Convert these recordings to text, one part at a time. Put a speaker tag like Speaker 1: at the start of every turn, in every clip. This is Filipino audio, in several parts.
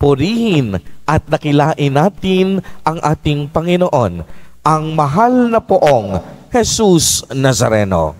Speaker 1: purihin at dakilain natin ang ating Panginoon, ang mahal na poong Jesus Nazareno.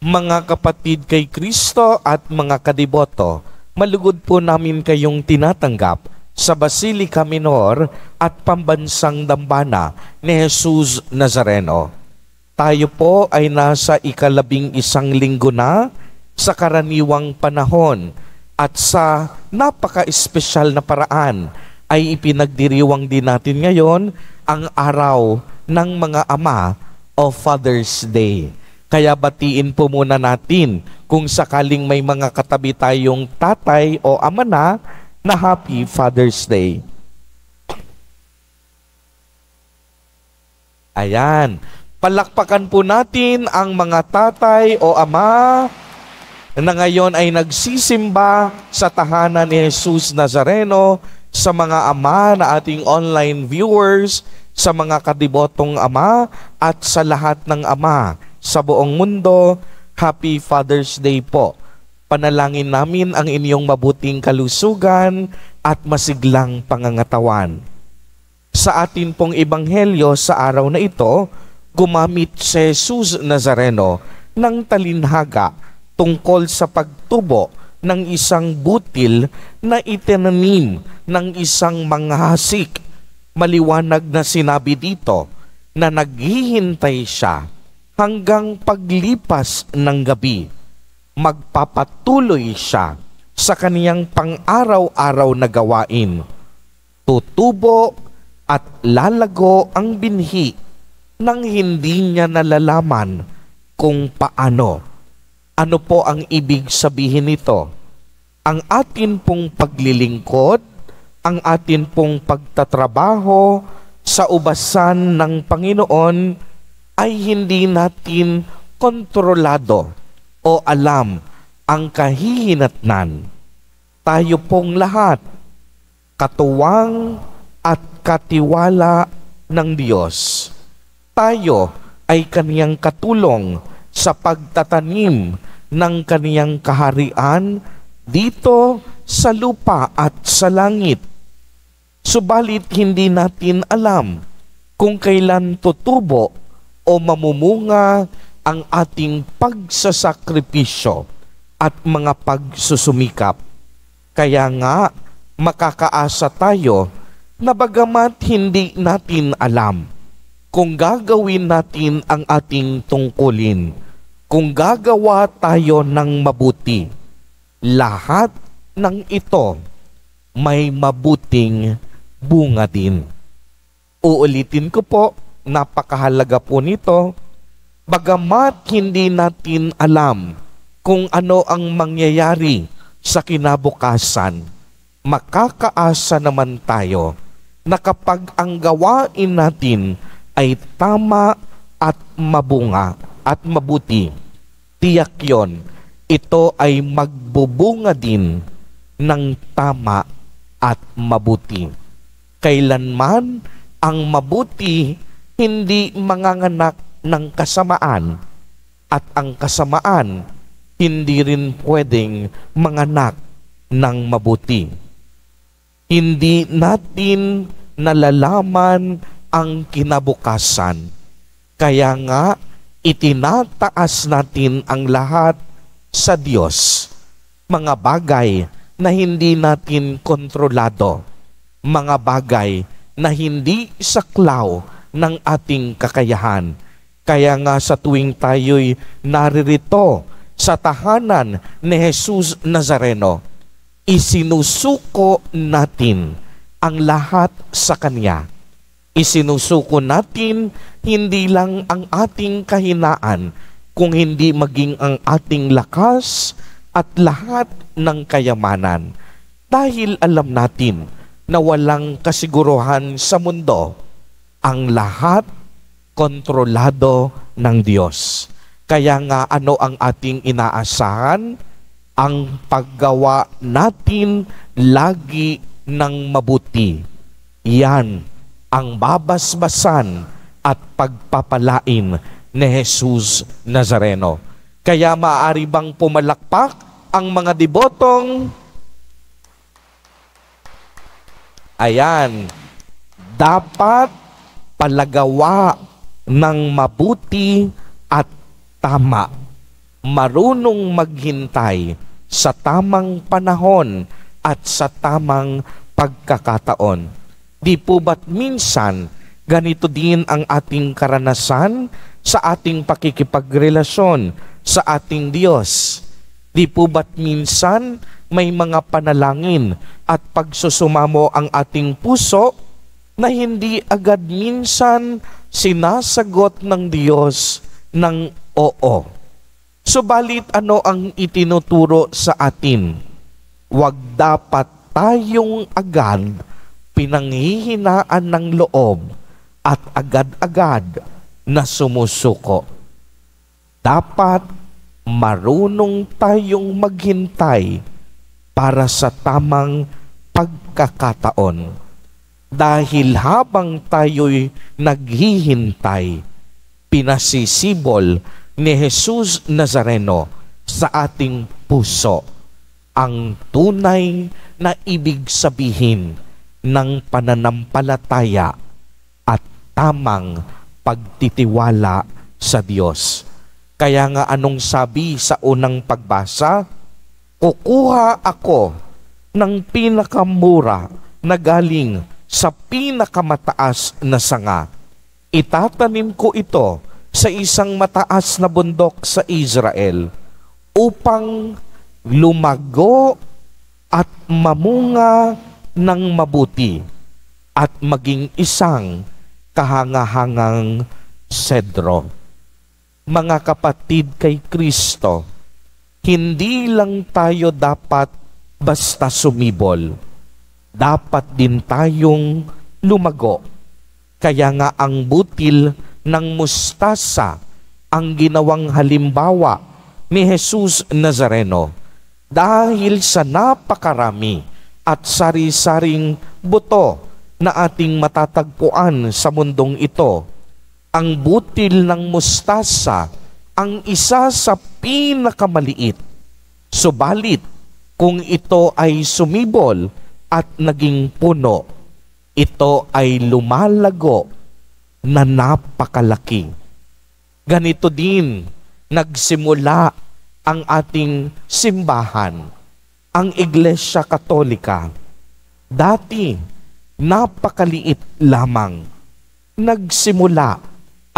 Speaker 1: Mga kapatid kay Kristo at mga kadiboto, malugod po namin kayong tinatanggap sa Basilica Minor at Pambansang Dambana ni Jesus Nazareno tayo po ay nasa ikalabing isang linggo na sa karaniwang panahon at sa napaka-espesyal na paraan ay ipinagdiriwang din natin ngayon ang araw ng mga ama o Father's Day. Kaya batiin po muna natin kung sakaling may mga katabi tayong tatay o ama na na Happy Father's Day. Ayan. Palakpakan po natin ang mga tatay o ama na ngayon ay nagsisimba sa tahanan ni Jesus Nazareno, sa mga ama na ating online viewers, sa mga kadibotong ama at sa lahat ng ama sa buong mundo. Happy Father's Day po. Panalangin namin ang inyong mabuting kalusugan at masiglang pangangatawan. Sa atin pong ebanghelyo sa araw na ito, gumamit si Jesus Nazareno ng talinhaga tungkol sa pagtubo ng isang butil na itinanim ng isang manghasik. Maliwanag na sinabi dito na naghihintay siya hanggang paglipas ng gabi. Magpapatuloy siya sa kaniyang pang-araw-araw na gawain. Tutubo at lalago ang binhi nang hindi niya nalalaman kung paano. Ano po ang ibig sabihin nito? Ang atin pong paglilingkod, ang atin pong pagtatrabaho sa ubasan ng Panginoon ay hindi natin kontrolado o alam ang kahihinatnan. Tayo pong lahat, katuwang at katiwala ng Diyos tayo ay kaniyang katulong sa pagtatanim ng kaniyang kaharian dito sa lupa at sa langit. Subalit hindi natin alam kung kailan tutubo o mamumunga ang ating pagsasakripisyo at mga pagsusumikap. Kaya nga, makakaasa tayo na bagamat hindi natin alam kung gagawin natin ang ating tungkulin, kung gagawa tayo ng mabuti, lahat ng ito may mabuting bunga din. Uulitin ko po, napakahalaga po nito, bagamat hindi natin alam kung ano ang mangyayari sa kinabukasan, makakaasa naman tayo na kapag ang gawain natin ay tama at mabunga at mabuti. Tiyak yon, ito ay magbubunga din ng tama at mabuti. Kailanman ang mabuti hindi manganganak ng kasamaan at ang kasamaan hindi rin pwedeng manganak ng mabuti. Hindi natin nalalaman ang kinabukasan. Kaya nga, itinataas natin ang lahat sa Diyos. Mga bagay na hindi natin kontrolado. Mga bagay na hindi saklaw ng ating kakayahan. Kaya nga sa tuwing tayo'y naririto sa tahanan ni Jesus Nazareno, isinusuko natin ang lahat sa Kanya Isinusuko natin hindi lang ang ating kahinaan, kung hindi maging ang ating lakas at lahat ng kayamanan. Dahil alam natin na walang kasiguruhan sa mundo, ang lahat kontrolado ng Diyos. Kaya nga ano ang ating inaasahan? Ang paggawa natin lagi ng mabuti. Iyan ang babasbasan at pagpapalain ni Jesus Nazareno. Kaya maaari bang pumalakpak ang mga debotong Ayan, dapat palagawa ng mabuti at tama. Marunong maghintay sa tamang panahon at sa tamang pagkakataon. Di po ba't minsan ganito din ang ating karanasan sa ating pakikipagrelasyon sa ating Diyos? Di po ba't minsan may mga panalangin at pagsusumamo ang ating puso na hindi agad minsan sinasagot ng Diyos ng oo. Subalit ano ang itinuturo sa atin? Huwag dapat tayong agad pinanghihinaan ng loob at agad-agad na sumusuko. Dapat marunong tayong maghintay para sa tamang pagkakataon. Dahil habang tayo'y naghihintay, pinasisibol ni Jesus Nazareno sa ating puso ang tunay na ibig sabihin ng pananampalataya at tamang pagtitiwala sa Diyos. Kaya nga anong sabi sa unang pagbasa? Kukuha ako ng pinakamura na galing sa pinakamataas na sanga. Itatanim ko ito sa isang mataas na bundok sa Israel upang lumago at mamunga ng mabuti at maging isang kahangahangang sedro. Mga kapatid kay Kristo, hindi lang tayo dapat basta sumibol. Dapat din tayong lumago. Kaya nga ang butil ng mustasa ang ginawang halimbawa ni Jesus Nazareno dahil sa napakarami at sari-saring buto na ating matatagpuan sa mundong ito. Ang butil ng mustasa ang isa sa pinakamaliit. Subalit, kung ito ay sumibol at naging puno, ito ay lumalago na napakalaki. Ganito din nagsimula ang ating simbahan ang Iglesia Katolika dati napakaliit lamang nagsimula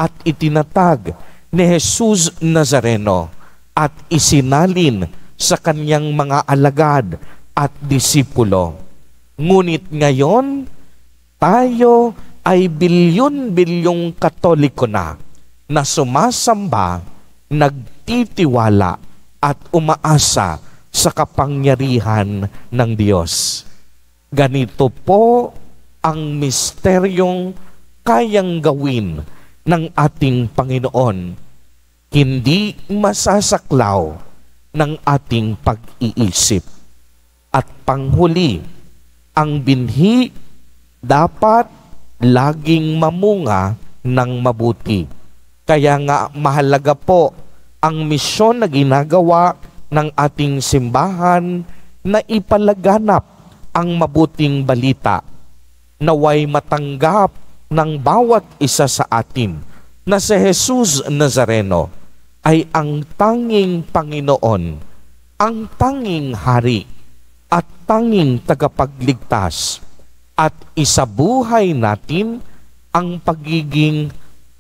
Speaker 1: at itinatag ni Jesus Nazareno at isinalin sa kanyang mga alagad at disipulo. Ngunit ngayon, tayo ay bilyon-bilyong katoliko na na sumasamba, nagtitiwala at umaasa sa kapangyarihan ng Diyos. Ganito po ang misteryong kayang gawin ng ating Panginoon. Hindi masasaklaw ng ating pag-iisip. At panghuli, ang binhi dapat laging mamunga ng mabuti. Kaya nga mahalaga po ang misyon na ginagawa ng ating simbahan na ipalaganap ang mabuting balita naway matanggap ng bawat isa sa atin na si Jesus Nazareno ay ang tanging Panginoon, ang tanging Hari, at tanging tagapagligtas at isabuhay natin ang pagiging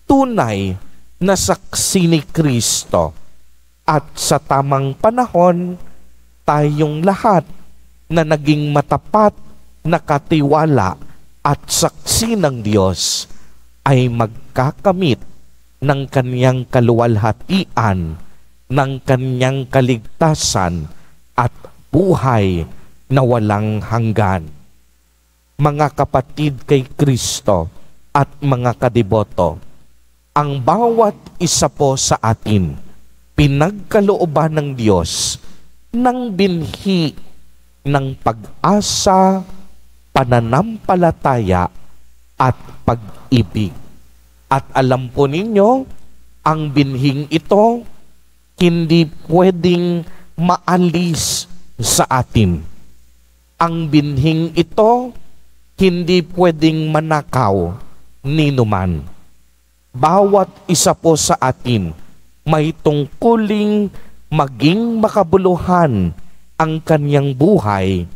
Speaker 1: tunay na saksi ni Kristo at sa tamang panahon, tayong lahat na naging matapat na katiwala at saksi ng Diyos ay magkakamit ng kanyang kaluwalhatian, ng kanyang kaligtasan at buhay na walang hanggan. Mga kapatid kay Kristo at mga kadiboto, ang bawat isa po sa atin, pinagkalooban ng Diyos ng binhi ng pag-asa, pananampalataya at pag-ibig. At alam po ninyo, ang binhing ito hindi pwedeng maalis sa atin. Ang binhing ito hindi pwedeng manakaw ni numan. Bawat isa po sa atin may tungkuling maging makabuluhan ang kanyang buhay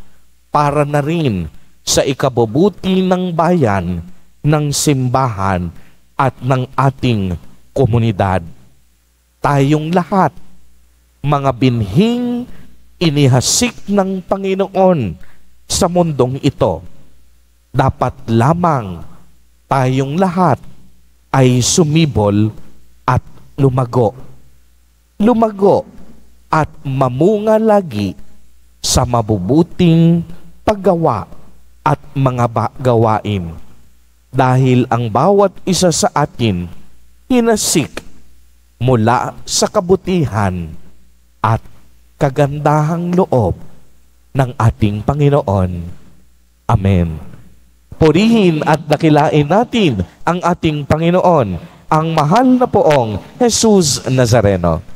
Speaker 1: para na rin sa ikabubuti ng bayan, ng simbahan at ng ating komunidad. Tayong lahat, mga binhing inihasik ng Panginoon sa mundong ito, dapat lamang tayong lahat ay sumibol at lumago lumago at mamunga lagi sa mabubuting paggawa at mga gawain. Dahil ang bawat isa sa atin hinasik mula sa kabutihan at kagandahang loob ng ating Panginoon. Amen. Purihin at dakilain natin ang ating Panginoon, ang mahal na poong Jesus Nazareno.